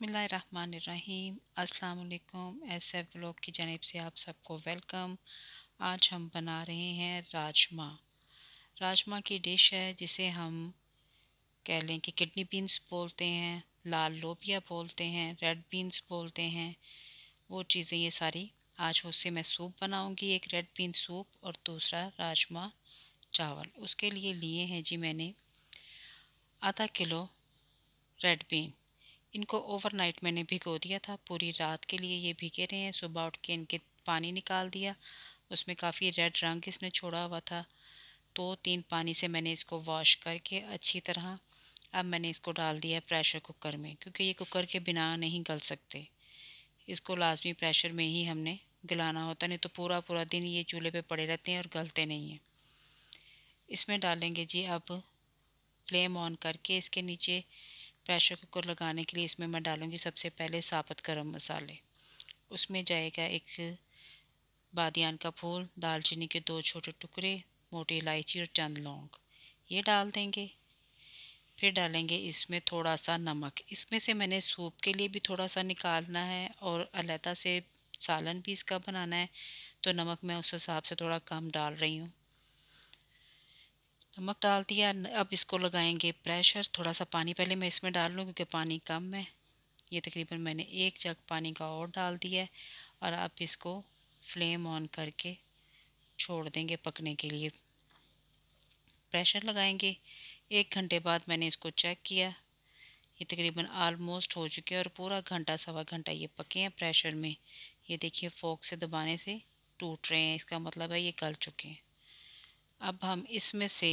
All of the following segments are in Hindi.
बसमीम् अल्लाम एस एफ ब्लॉग की जानब से आप सबको वेलकम आज हम बना रहे हैं राजमा राजमा की डिश है जिसे हम कह लें कि किडनी बीन्स बोलते हैं लाल लोबिया बोलते हैं रेड बीन्स बोलते हैं वो चीज़ें ये सारी आज उससे मैं सूप बनाऊंगी एक रेड बीन सूप और दूसरा राजमा चावल उसके लिए लिए हैं जी मैंने आधा किलो रेड बीन इनको ओवरनाइट मैंने भिगो दिया था पूरी रात के लिए ये भिगे रहे हैं सुबह उठ के इनके पानी निकाल दिया उसमें काफ़ी रेड रंग इसने छोड़ा हुआ था तो तीन पानी से मैंने इसको वॉश करके अच्छी तरह अब मैंने इसको डाल दिया प्रेशर कुकर में क्योंकि ये कुकर के बिना नहीं गल सकते इसको लाजमी प्रेशर में ही हमने गलाना होता नहीं तो पूरा पूरा दिन ये चूल्हे पे पड़े रहते हैं और गलते नहीं हैं इसमें डालेंगे जी अब फ्लेम ऑन करके इसके नीचे प्रेशर कुकर लगाने के लिए इसमें मैं डालूँगी सबसे पहले साबुत गर्म मसाले उसमें जाएगा एक बादियान का फूल दालचीनी के दो छोटे टुकड़े मोटी इलायची और चंद लौंग ये डाल देंगे फिर डालेंगे इसमें थोड़ा सा नमक इसमें से मैंने सूप के लिए भी थोड़ा सा निकालना है और अलहदा से सालन भी इसका बनाना है तो नमक मैं उस हिसाब से थोड़ा कम डाल रही हूँ नमक डाल दिया अब इसको लगाएंगे प्रेशर थोड़ा सा पानी पहले मैं इसमें डाल लूँ क्योंकि पानी कम है ये तकरीबन मैंने एक जग पानी का और डाल दिया है और अब इसको फ्लेम ऑन करके छोड़ देंगे पकने के लिए प्रेशर लगाएंगे एक घंटे बाद मैंने इसको चेक किया ये तकरीबन आलमोस्ट हो चुके हैं और पूरा घंटा सवा घंटा ये पके हैं प्रेशर में ये देखिए फोक से दबाने से टूट रहे हैं इसका मतलब है ये गल चुके हैं अब हम इसमें से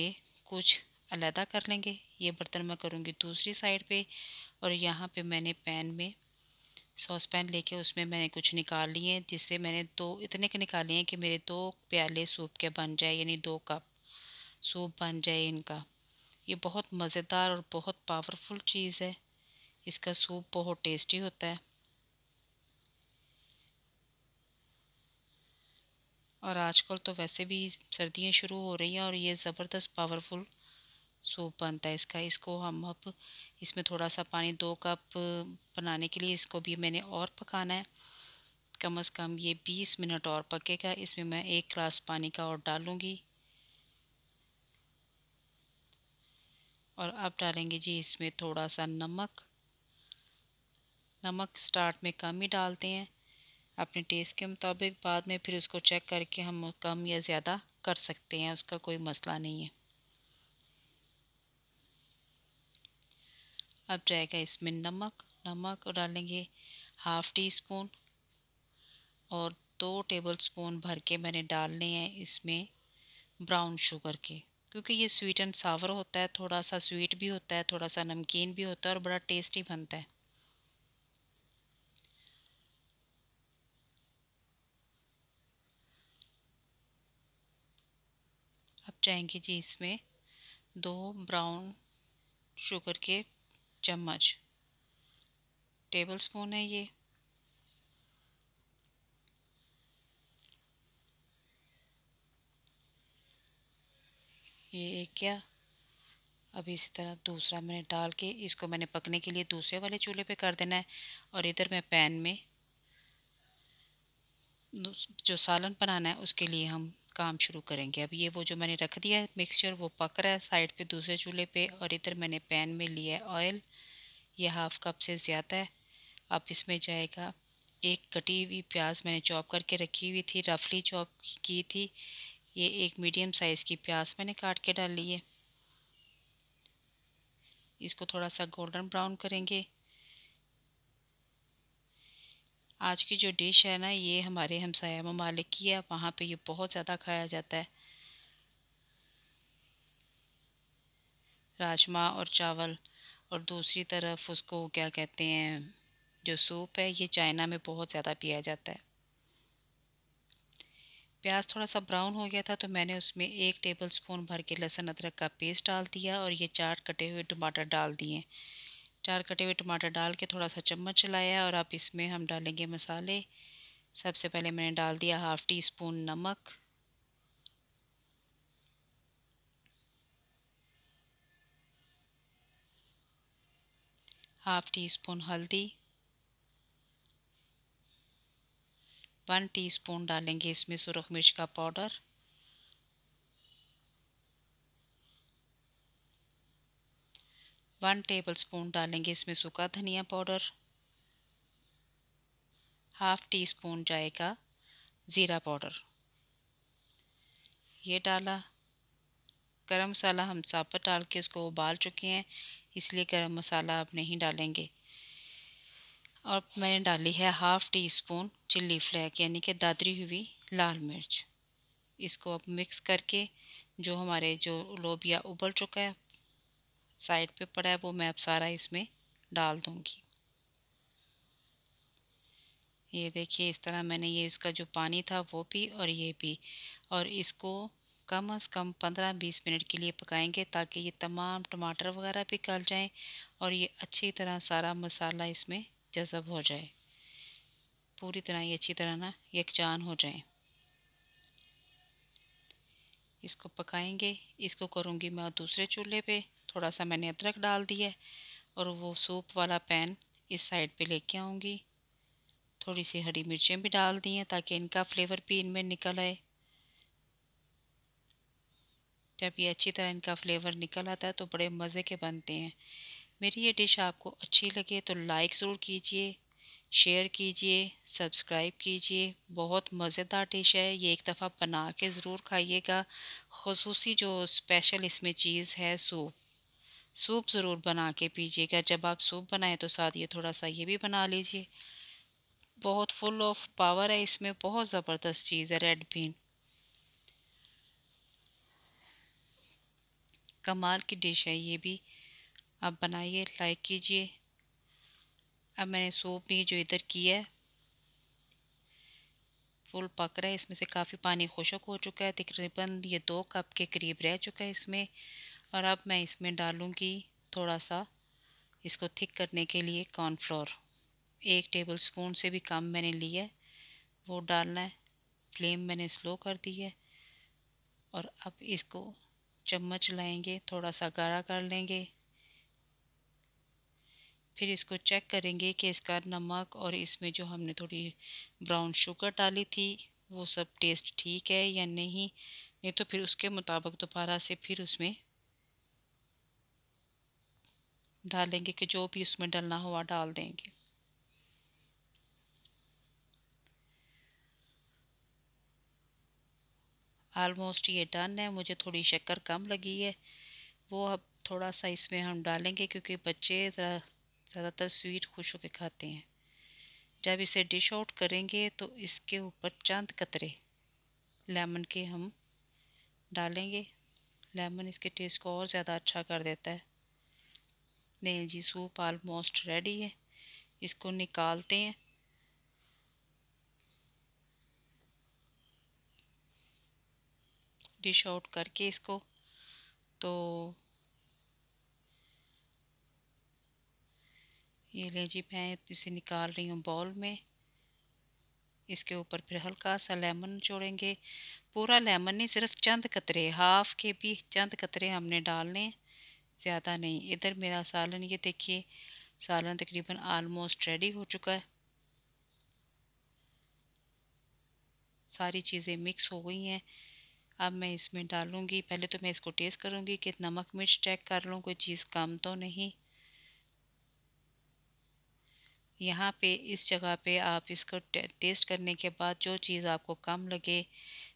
कुछ अलहदा कर लेंगे ये बर्तन मैं करूँगी दूसरी साइड पे और यहाँ पे मैंने पैन में सॉस पैन लेके उसमें मैंने कुछ निकाल लिए जिससे मैंने दो इतने के निकाले हैं कि मेरे दो प्याले सूप के बन जाए यानी दो कप सूप बन जाए इनका ये बहुत मज़ेदार और बहुत पावरफुल चीज़ है इसका सूप बहुत टेस्टी होता है और आजकल तो वैसे भी सर्दियाँ शुरू हो रही हैं और ये ज़बरदस्त पावरफुल सूप बनता है इसका इसको हम अब इसमें थोड़ा सा पानी दो कप बनाने के लिए इसको भी मैंने और पकाना है कम से कम ये बीस मिनट और पकेगा इसमें मैं एक ग्लास पानी का और डालूँगी और अब डालेंगे जी इसमें थोड़ा सा नमक नमक स्टार्ट में कम ही डालते हैं अपने टेस्ट के मुताबिक बाद में फिर उसको चेक करके हम कम या ज़्यादा कर सकते हैं उसका कोई मसला नहीं है अब जाएगा इसमें नमक नमक डालेंगे हाफ़ टी स्पून और दो टेबल स्पून भर के मैंने डालने हैं इसमें ब्राउन शुगर के क्योंकि ये स्वीट एंड सावर होता है थोड़ा सा स्वीट भी होता है थोड़ा सा नमकीन भी होता है और बड़ा टेस्टी बनता है जाएंगे जी इसमें दो ब्राउन शुगर के चम्मच टेबल स्पून है ये ये एक क्या अभी इसी तरह दूसरा मैंने डाल के इसको मैंने पकने के लिए दूसरे वाले चूल्हे पे कर देना है और इधर मैं पैन में जो सालन बनाना है उसके लिए हम काम शुरू करेंगे अब ये वो जो मैंने रख दिया है मिक्सचर वो पक रहा है साइड पे दूसरे चूल्हे पे और इधर मैंने पैन में लिया है ऑयल ये हाफ़ कप से ज़्यादा है अब इसमें जाएगा एक कटी हुई प्याज मैंने चॉप करके रखी हुई थी रफली चॉप की थी ये एक मीडियम साइज़ की प्याज मैंने काट के डाली है इसको थोड़ा सा गोल्डन ब्राउन करेंगे आज की जो डिश है ना ये हमारे हमसाया ममालिक की है वहाँ पे ये बहुत ज़्यादा खाया जाता है राजमा और चावल और दूसरी तरफ उसको क्या कहते हैं जो सूप है ये चाइना में बहुत ज़्यादा पिया जाता है प्याज थोड़ा सा ब्राउन हो गया था तो मैंने उसमें एक टेबल स्पून भर के लहसुन अदरक का पेस्ट डाल दिया और ये चार कटे हुए टमाटर डाल दिए चार कटे हुए टमाटर डाल के थोड़ा सा चम्मच चलाया और अब इसमें हम डालेंगे मसाले सबसे पहले मैंने डाल दिया हाफ़ टी स्पून नमक हाफ टी स्पून हल्दी वन टीस्पून डालेंगे इसमें सुरख मिर्च का पाउडर वन टेबल स्पून डालेंगे इसमें सूखा धनिया पाउडर हाफ टी स्पून जाएगा ज़ीरा पाउडर ये डाला गरम मसाला हम साबत डाल के उसको उबाल चुके हैं इसलिए गरम मसाला आप नहीं डालेंगे और मैंने डाली है half teaspoon chilli flake यानी कि दादरी हुई लाल मिर्च इसको अब मिक्स करके जो हमारे जो लोबिया उबल चुका है साइड पे पड़ा है वो मैं अब सारा इसमें डाल दूँगी ये देखिए इस तरह मैंने ये इसका जो पानी था वो भी और ये भी और इसको कम से कम पंद्रह बीस मिनट के लिए पकाएंगे ताकि ये तमाम टमाटर वगैरह भी कल जाएं और ये अच्छी तरह सारा मसाला इसमें जज़ब हो जाए पूरी तरह ये अच्छी तरह ना यकजान हो जाए इसको पकाएंगे इसको करूँगी मैं दूसरे चूल्हे पे थोड़ा सा मैंने अदरक डाल दिया है और वो सूप वाला पैन इस साइड पे लेके आऊँगी थोड़ी सी हरी मिर्चें भी डाल दी हैं ताकि इनका फ्लेवर भी इनमें निकल आए जब ये अच्छी तरह इनका फ्लेवर निकल आता है तो बड़े मज़े के बनते हैं मेरी ये डिश आपको अच्छी लगे तो लाइक ज़रूर कीजिए शेयर कीजिए सब्सक्राइब कीजिए बहुत मज़ेदार डिश है ये एक दफ़ा बना के ज़रूर खाइएगा खसूसी जो स्पेशल इसमें चीज़ है सूप सूप ज़रूर बना के पीजिएगा जब आप सूप बनाएं तो साथ ये थोड़ा सा ये भी बना लीजिए बहुत फुल ऑफ पावर है इसमें बहुत ज़बरदस्त चीज़ है रेड बीन कमाल की डिश है ये भी आप बनाइए लाइक कीजिए अब मैंने सूप भी जो इधर किया है फुल पक रहा है इसमें से काफ़ी पानी खुशक हो चुका है तकरीबन ये दो कप के करीब रह चुका है इसमें और अब मैं इसमें डालूँगी थोड़ा सा इसको थिक करने के लिए कॉर्नफ्लोर एक टेबल स्पून से भी कम मैंने लिया है वो डालना है फ्लेम मैंने स्लो कर दी है और अब इसको चम्मच लाएंगे थोड़ा सा गाढ़ा कर लेंगे फिर इसको चेक करेंगे कि इसका नमक और इसमें जो हमने थोड़ी ब्राउन शुगर डाली थी वो सब टेस्ट ठीक है या नहीं नहीं तो फिर उसके मुताबिक दोबारा से फिर उसमें डालेंगे कि जो भी उसमें डलना हुआ डाल देंगे आलमोस्ट ये डन है मुझे थोड़ी शक्कर कम लगी है वो अब थोड़ा सा इसमें हम डालेंगे क्योंकि बच्चे ज़्यादातर स्वीट खुश होकर खाते हैं जब इसे डिश आउट करेंगे तो इसके ऊपर चंद कतरे लेमन के हम डालेंगे लेमन इसके टेस्ट को और ज़्यादा अच्छा कर देता है लें जी सूप आलमोस्ट रेडी है इसको निकालते हैं डिश आउट करके इसको तो ये लें जी मैं इसे निकाल रही हूँ बॉल में इसके ऊपर फिर हल्का सा लेमन जोड़ेंगे पूरा लेमन नहीं सिर्फ चंद कतरे हाफ़ के भी चंद कतरे हमने डालने हैं ज़्यादा नहीं इधर मेरा सालन ये देखिए सालन तकरीबन आलमोस्ट रेडी हो चुका है सारी चीज़ें मिक्स हो गई हैं अब मैं इसमें डालूँगी पहले तो मैं इसको टेस्ट करूँगी कि नमक मिर्च चेक कर लूँ कोई चीज़ कम तो नहीं यहाँ पे इस जगह पे आप इसको टेस्ट करने के बाद जो चीज़ आपको कम लगे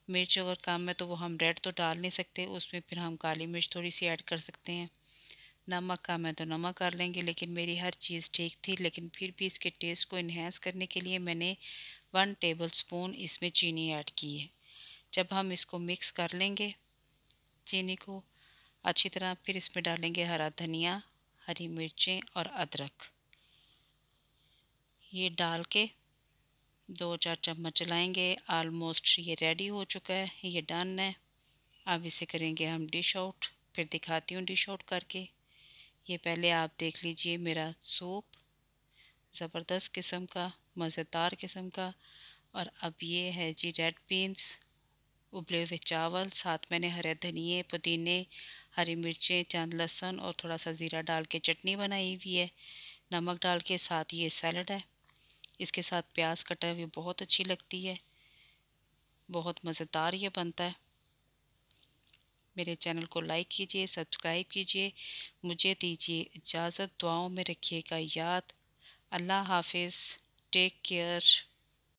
मिर्च अगर कम है तो वो हम रेड तो डाल नहीं सकते उसमें फिर हम काली मिर्च थोड़ी सी ऐड कर सकते हैं नमक कम है तो नमक कर लेंगे लेकिन मेरी हर चीज़ ठीक थी लेकिन फिर भी इसके टेस्ट को इन्हेंस करने के लिए मैंने वन टेबल स्पून इसमें चीनी ऐड की है जब हम इसको मिक्स कर लेंगे चीनी को अच्छी तरह फिर इसमें डालेंगे हरा धनिया हरी मिर्चें और अदरक ये डाल के दो चार चम्मच चलाएँगे आलमोस्ट ये रेडी हो चुका है ये डन है अब इसे करेंगे हम डिश आउट फिर दिखाती हूँ डिश आउट करके ये पहले आप देख लीजिए मेरा सूप ज़बरदस्त किस्म का मज़ेदार किस्म का और अब ये है जी रेड बीन्स उबले हुए चावल साथ मैंने हरे धनिए पुदीने हरी मिर्चें चंद लहसुन और थोड़ा सा ज़ीरा डाल के चटनी बनाई हुई है नमक डाल के साथ ये सैलड है इसके साथ प्याज कटा हुई बहुत अच्छी लगती है बहुत मज़ेदार ये बनता है मेरे चैनल को लाइक कीजिए सब्सक्राइब कीजिए मुझे दीजिए इजाज़त दुआओं में रखिएगा याद अल्लाह हाफिज़ टेक केयर